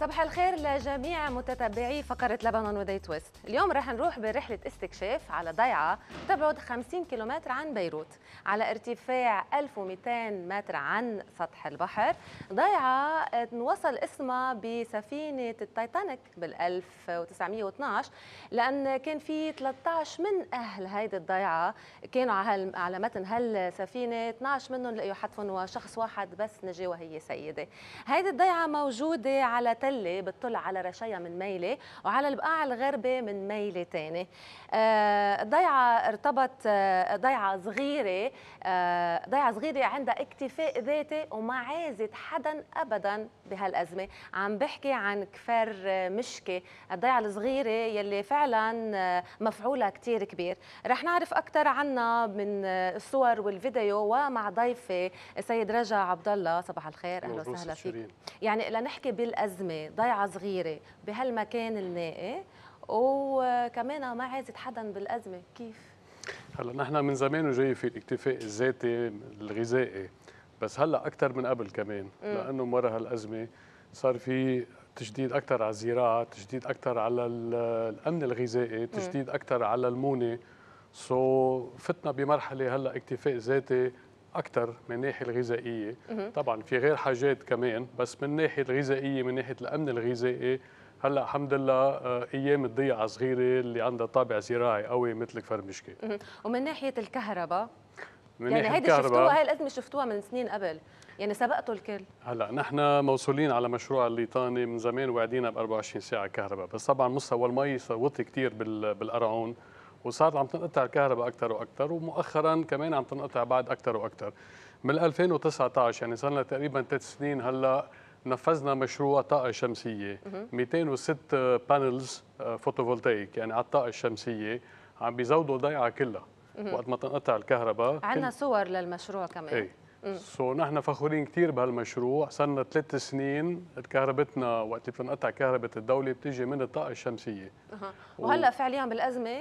صباح الخير لجميع متتبعي فقرة لبنان وداي تويست اليوم رح نروح برحلة استكشاف على ضيعة تبعد 50 كيلومتر عن بيروت على ارتفاع 1200 متر عن سطح البحر ضيعة نوصل اسمها بسفينة التايتانيك بال 1912 لأن كان في 13 من أهل هيدي الضيعة كانوا على متن هالسفينة 12 منهم لقيوا حتفهم وشخص واحد بس نجي وهي سيدة هيدي الضيعة موجودة على سلة بتطل على رشايا من ميله وعلى البقاع الغربي من ميله ثاني آه، ضيعه ارتبط آه، ضيعه صغيره آه، ضيعه صغيره عندها اكتفاء ذاتي وما عازت حدا ابدا بهالازمه عم بحكي عن كفر مشكي الضيعه الصغيره يلي فعلا مفعولها كثير كبير رح نعرف اكثر عنها من الصور والفيديو ومع ضيفي سيد رجا عبد الله صباح الخير اهلا وسهلا فيك يعني لنحكي بالازمه ضيعه صغيره بهالمكان النائي وكمان ما عازت حدا بالازمه كيف هلا نحن من زمان وجاي في الاكتفاء الذاتي الغذائي بس هلا اكثر من قبل كمان م. لانه مرة هالازمه صار في تجديد اكثر على الزراعه تجديد اكثر على الامن الغذائي تجديد اكثر على المونه سو فتنا بمرحله هلا اكتفاء ذاتي اكثر من الناحيه الغذائيه طبعا في غير حاجات كمان بس من الناحيه الغذائيه من ناحيه الامن الغذائي هلا الحمد لله آه، ايام الضيعه صغيره اللي عندها طابع زراعي قوي مثل فرمشكي ومن ناحيه الكهرباء من يعني هيدي شفتوها هاي الازمه شفتوها من سنين قبل يعني سبقتوا الكل هلا نحن موصولين على مشروع الليطاني من زمان وعدينا ب 24 ساعه كهرباء بس طبعا مستوى المي صوت كثير بالقرعون وصار عم تنقطع الكهرباء اكثر واكثر ومؤخرا كمان عم تنقطع بعد اكثر واكثر من 2019 يعني صار لنا تقريبا ثلاث سنين هلا نفذنا مشروع طاقه شمسيه 206 بانلز فوتوفولتايك يعني على الطاقه الشمسيه عم بيزودوا الضيعه كلها وقت ما تنقطع الكهرباء عندنا صور للمشروع كمان ايه سو so, نحن فخورين كثير بهالمشروع صرنا ثلاث سنين كهربتنا وقت بتنقطع كهربة الدولة بتيجي من الطاقة الشمسية أه. وهلا و... فعليا بالأزمة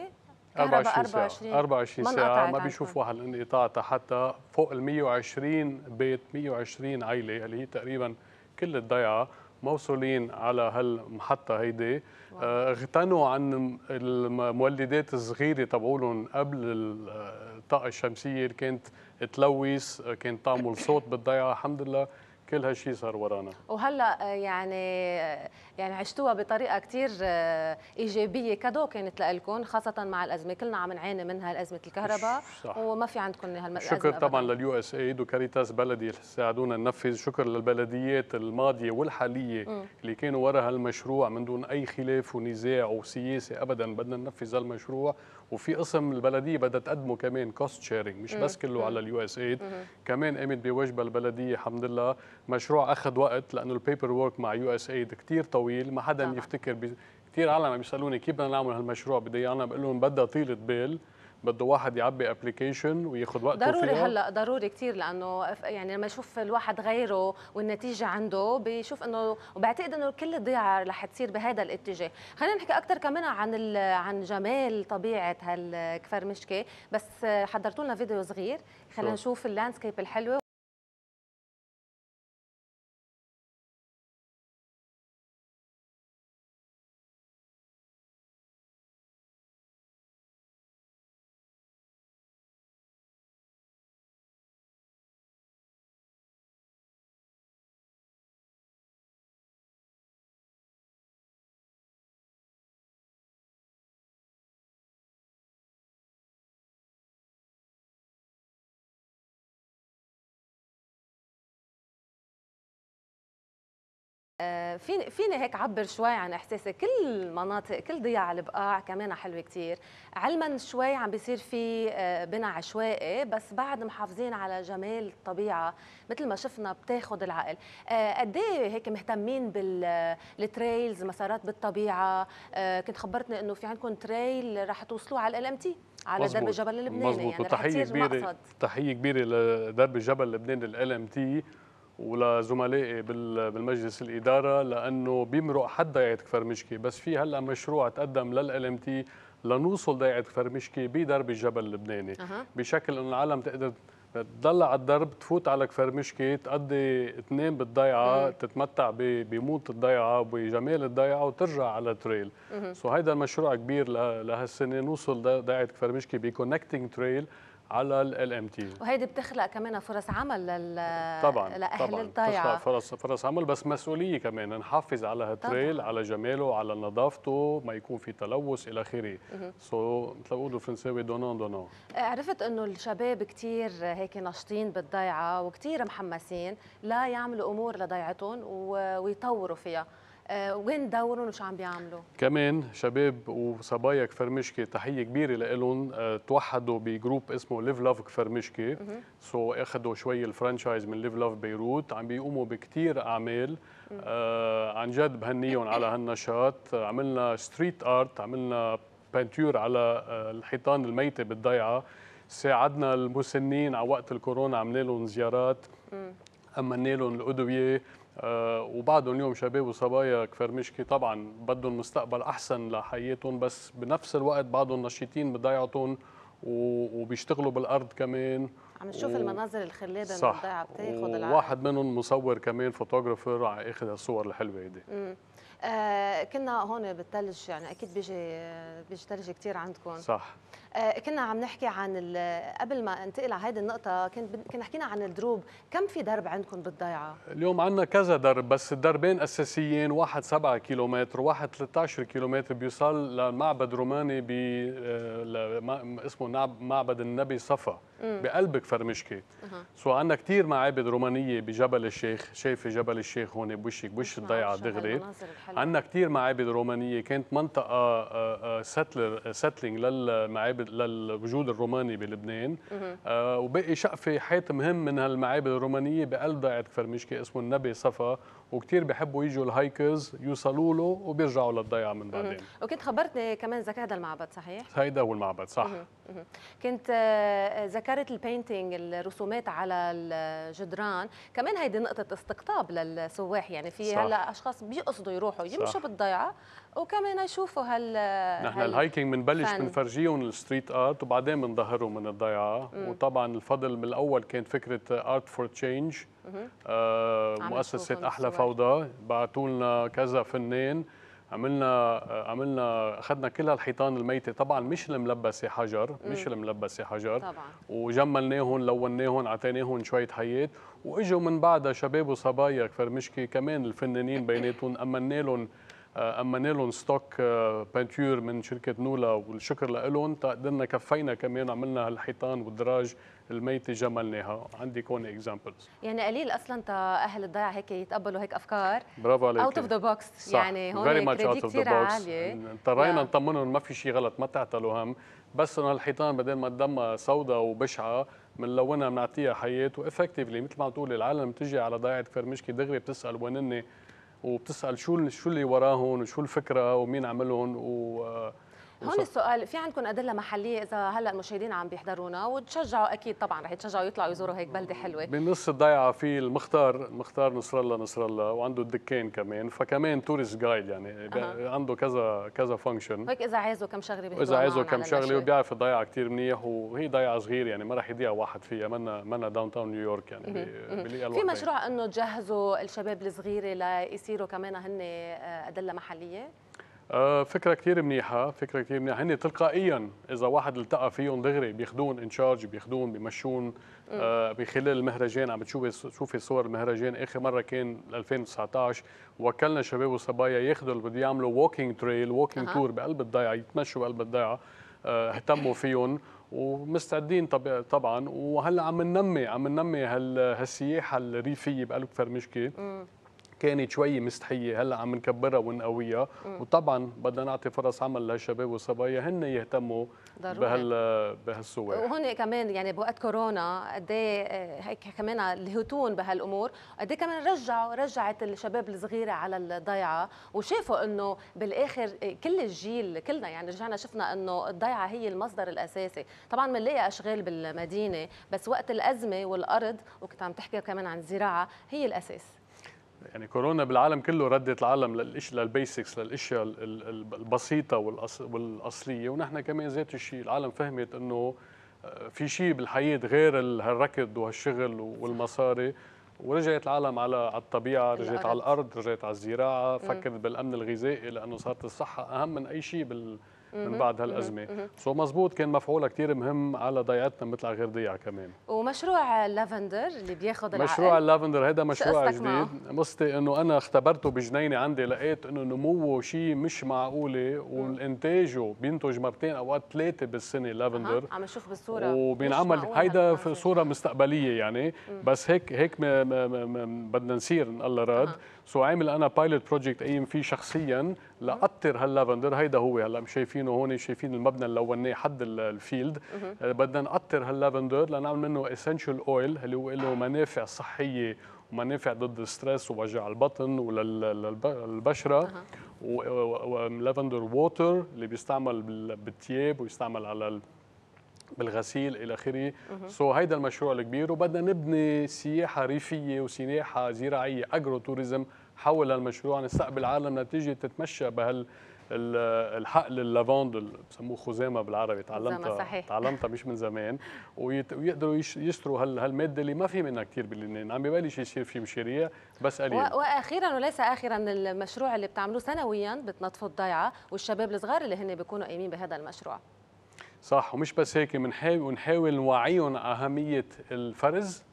24 ساعة 24 ساعة ما بيشوفوا هالانقطاع إيه حتى فوق ال 120 بيت 120 عائلة اللي هي تقريبا كل الضيعة موصولين على هالمحطة هيدي آه، اغتنوا عن المولدات الصغيرة تبعولن قبل الطاقة الشمسية اللي كانت تلوث كان تعمل صوت بالضيعة الحمد لله كل هالشيء صار ورانا وهلا آه، يعني آه، يعني عشتوها بطريقه كثير آه، ايجابيه كادو كانت لكم خاصه مع الازمه كلنا عم نعاني منها ازمه الكهرباء صح. وما في عندكم هالمساله شكر طبعا لليو اس ايد وكاريتاس بلدي ساعدونا ننفذ شكر للبلديات الماضيه والحاليه م. اللي كانوا ورا هالمشروع من دون اي خلاف ونزاع وسياسه ابدا بدنا ننفذ هالمشروع وفي قسم البلديه بدها تقدمه كمان كوست شيرنج مش بس كله على اليو اس ايد كمان قامت بواجبها البلديه الحمد لله مشروع اخذ وقت لانه البيبر وورك مع يو اس ايد كثير طويل ما حدا يفتكر بي... كثير عالم عم يسالوني كيف بدنا نعمل هالمشروع بدي انا بقول لهم بدها طيله بال بده واحد يعبي ابلكيشن وياخذ وقته ضروري فيها. هلا ضروري كثير لانه يعني لما يشوف الواحد غيره والنتيجه عنده بيشوف انه وبعتقد انه كل الضيعه رح تصير بهذا الاتجاه خلينا نحكي اكثر كمان عن عن جمال طبيعه هالكفر مشكي بس حضرتوا لنا فيديو صغير خلينا نشوف اللاندسكيب الحلوه آه، فين فينا هيك عبر شوي عن احساسي كل مناطق كل ضياع البقاع كمان حلوه كثير علما شوي عم بيصير في آه، بناء عشوائي بس بعد محافظين على جمال الطبيعه مثل ما شفنا بتاخذ العقل آه، قد ايه هيك مهتمين بالتريلز مسارات بالطبيعه كنت خبرتني انه في عندكم تريل رح توصلوه على الام تي على مزبوط. درب الجبل اللبناني مزبوط. يعني تحيه كبيره تحيه كبيره لدرب الجبل اللبناني الال ام تي ولزملائي بالمجلس الاداره لانه بيمرق حد ضيعه كفرمشكي بس في هلا مشروع تقدم للال ام تي لنوصل ضيعه كفرمشكي بدرب الجبل اللبناني أه. بشكل انه العالم تقدر تضل على الدرب تفوت على كفرمشكي تقضي تنام بالضيعه تتمتع بموت الضيعه وبجمال الضيعه وترجع على تريل سو هيدا المشروع كبير لهالسنه نوصل ضيعه كفرمشكي بكونكتنج تريل على ال ام تي وهيدي بتخلق كمان فرص عمل لل طبعا لاهل طبعا الضيعه فرص فرص عمل بس مسؤوليه كمان نحافظ على هالتريل على جماله على نظافته ما يكون في تلوث الى اخره سو مثل ما بيقولوا الفرنساوي دونون دونون آه، عرفت انه الشباب كثير هيك ناشطين بالضيعه وكثير محمسين لا يعملوا امور لضيعتهم ويطوروا فيها آه، وين دورهم وشو عم بيعملوا؟ كمان شباب وصبايا كفرمشكي تحيه كبيره لهم آه، توحدوا بجروب اسمه ليف لاف كفرمشكي سو اخذوا شوي الفرانشايز من ليف لاف بيروت عم بيقوموا بكثير اعمال آه عن جد بهنيهم على هالنشاط عملنا ستريت ارت عملنا بانتور على آه، الحيطان الميته بالضيعه ساعدنا المسنين على وقت الكورونا عملنا لهم زيارات امنا لهم الادويه آه، وبعدهم اليوم شباب وصبايا كفر مشكي طبعا بدهم مستقبل احسن لحياتهم بس بنفس الوقت بعضهم نشيطين بضيعتهم وبيشتغلوا بالارض كمان عم نشوف و... المناظر الخلابه صح الضيعه بتاخذ العالم واحد منهم مصور كمان فوتوغرافر اخذ الصور الحلوه هيدي آه كنا هون بالثلج يعني اكيد بيجي بيجي ثلج كثير عندكم صح آه كنا عم نحكي عن قبل ما انتقل على هذه النقطه كنا كنا حكينا عن الدروب كم في درب عندكم بالضيعه اليوم عندنا كذا درب بس الدربين اساسيين واحد 7 كيلومتر وواحد 13 كيلومتر بيوصل لمعبد روماني ب آه، اسمه معبد النبي صفا بقلب فرمشكي سو عندنا كثير معابد رومانيه بجبل الشيخ شايفه جبل الشيخ هون بوشك بوش نعم، الضيعه دغري عندنا كثير معابد رومانيه كانت منطقه آه، آه، ساتلر ساتلينج للمعابد للوجود الروماني بلبنان آه، وبقي شقفه حيط مهم من هالمعابد الرومانيه بقلب ضيعه فرمشكي اسمه النبي صفا وكثير بحبوا يجوا الهايكرز يوصلوا له وبيرجعوا للضيعه من بعدين وكنت خبرتني كمان ذاك هذا المعبد صحيح؟ هيدا هو المعبد صح كنت آه، ذكرت البينتينج الرسومات على الجدران كمان هيدي نقطه استقطاب للسواح يعني في هلا اشخاص بيقصدوا يروحوا يمشوا بالضيعه وكمان يشوفوا هال نحن هال الهايكينج بنبلش بنفرجيهم الستريت ارت وبعدين بنظهرهم من الضيعه وطبعا الفضل من الاول كانت فكره ارت فور تشينج آه، مؤسسه احلى فوضى بعثوا لنا كذا فنان عملنا آه، عملنا اخذنا كل الحيطان الميته طبعا مش الملبسه حجر مش الملبسه حجر طبعا وجملناهم لوناهم اعطيناهم شويه حياه واجوا من بعدها شباب وصبايا كفرمشكي كمان الفنانين بيناتهم امنا لهم آه، امنا لهم ستوك آه، بانتور من شركه نولا والشكر لهم قدرنا كفينا كمان عملنا هالحيطان والدراج الميته جملناها عندي كون اكزامبلز يعني قليل اصلا تا اهل الضيعه هيك يتقبلوا هيك افكار برافو عليك اوت اوف ذا بوكس يعني هون اوف ذا عاليه اضطرينا نطمنهم ما في شيء غلط ما تعتلوا هم بس انه الحيطان بدل ما تدمها سوداء وبشعه بنلونها بنعطيها حياه وافكتفلي مثل ما تقولي العالم بتجي على ضيعه فرمشكي دغري بتسال وين وبتسال شو شو اللي وراهم وشو الفكره ومين عملهم و هون السؤال في عندكم ادله محليه اذا هلا المشاهدين عم بيحضرونا وتشجعوا اكيد طبعا رح يتشجعوا يطلعوا يزوروا هيك بلده حلوه بنص الضيعه في المختار المختار نصر الله نصر الله وعنده الدكان كمان فكمان تورست جايد يعني أه. عنده كذا كذا فانكشن هيك اذا عايزوا كم شغله اذا عايزوا كم شغله وبيعرف الضيعه كثير منيح وهي ضيعه صغيره يعني ما رح يضيع واحد فيها منا منا داون تاون نيويورك يعني في مشروع انه تجهزوا الشباب الصغيره ليصيروا كمان هن آه، ادله محليه آه، فكره كثير منيحه فكره كثير منيحه هن تلقائيا اذا واحد التقى فيهم دغري بياخذون ان شارج بياخذون بمشون آه بخلال المهرجان عم تشوفي شوفي صور المهرجان اخر مره كان 2019 وكلنا شباب وصبايا ياخذوا اللي بده يعملوا ووكينج تريل ووكينج أه. تور بقلب الضيعه يتمشوا بقلب الضيعه آه، اهتموا فيهم ومستعدين طبعا وهلا عم ننمي عم ننمي هالسياحه الريفيه بقلب فرمشكي كانت شوي مستحيه هلا عم نكبرها ونقويها وطبعا بدنا نعطي فرص عمل للشباب والصبايا هن يهتموا بهال بهالسواق وهون كمان يعني بوقت كورونا قد إيه، هيك كمان الهتون بهالامور قد إيه كمان رجعوا رجعت الشباب الصغيره على الضيعه وشافوا انه بالاخر كل الجيل كلنا يعني رجعنا شفنا انه الضيعه هي المصدر الاساسي طبعا بنلاقي اشغال بالمدينه بس وقت الازمه والارض وكنت عم تحكي كمان عن الزراعه هي الاساس يعني كورونا بالعالم كله ردت العالم للبيسكس للاشياء البسيطه والاصليه ونحن كمان ذات الشيء العالم فهمت انه آه، في شيء بالحياه غير هالركض وهالشغل والمصاري ورجعت العالم على على الطبيعه رجعت الأرض. على الارض رجعت على الزراعه فكرت بالامن الغذائي لانه صارت الصحه اهم من اي شيء بال من بعد هالازمه سو مزبوط كان مفعولها كثير مهم على ضيعتنا مثل غير ضيع كمان ومشروع اللافندر اللي بياخذ العقل مشروع اللافندر هذا مشروع جديد قصتي انه انا اختبرته بجنينه عندي لقيت انه نموه شيء مش معقوله والانتاجه بينتج مرتين اوقات ثلاثه بالسنه لافندر عم نشوف بالصوره وبينعمل هيدا في صوره مستقبليه يعني مم. بس هيك هيك بدنا نصير ان الله راد سو عامل انا بايلوت بروجكت قايم فيه شخصيا لأطر هاللافندر هيدا هو هلا شايفينه هون شايفين المبنى اللي لوناه حد الفيلد آه، بدنا نقطر هاللافندر لنعمل منه اسينشال اويل اللي هو له منافع صحيه ومنافع ضد الستريس ووجع البطن وللبشره ولافندر ووتر اللي بيستعمل بالثياب ويستعمل على بالغسيل الى اخره سو so, هيدا المشروع الكبير وبدنا نبني سياحه ريفيه وسياحه زراعيه اجرو توريزم حول هالمشروع نستقبل العالم نتيجه تتمشى بهال الحقل اللافوند بسموه خزامه بالعربي تعلمتها صحيح. تعلمتها مش من زمان ويقدروا يشتروا هالماده اللي ما في منها كثير بلبنان عم ببلش يصير في مشاريع بس قليل واخيرا وليس اخرا المشروع اللي بتعملوه سنويا بتنظفوا الضيعه والشباب الصغار اللي هن بيكونوا قايمين بهذا المشروع صح ومش بس هيك بنحاول ونحاول نوعيهم اهميه الفرز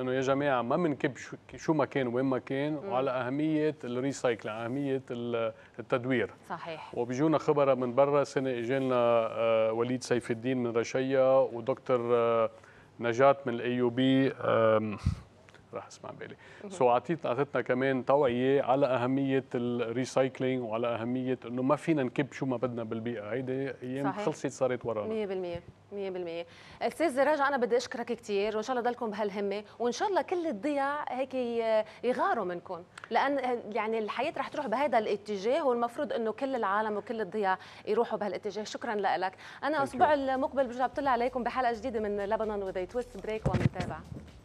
انه يا جماعه ما بنكب شو ما كان وين ما كان وعلى اهميه الريسايكل اهميه التدوير صحيح وبيجونا خبره من برا سنه اجانا آه، وليد سيف الدين من رشيا ودكتور آه، نجات من الاي يو بي راح اسمع بالي سو اعطيتنا كمان توعيه على اهميه الريسايكلينج وعلى اهميه انه ما فينا نكب شو ما بدنا بالبيئه هيدي ايام خلصت صارت ورانا 100% 100% استاذ رجا انا بدي اشكرك كثير وان شاء الله ضلكم بهالهمه وان شاء الله كل الضياع هيك يغاروا منكم لان يعني الحياه رح تروح بهذا الاتجاه والمفروض انه كل العالم وكل الضياع يروحوا بهالاتجاه شكرا لك انا الاسبوع المقبل برجع بطلع عليكم بحلقه جديده من لبنان وذا تويست بريك ومتابعه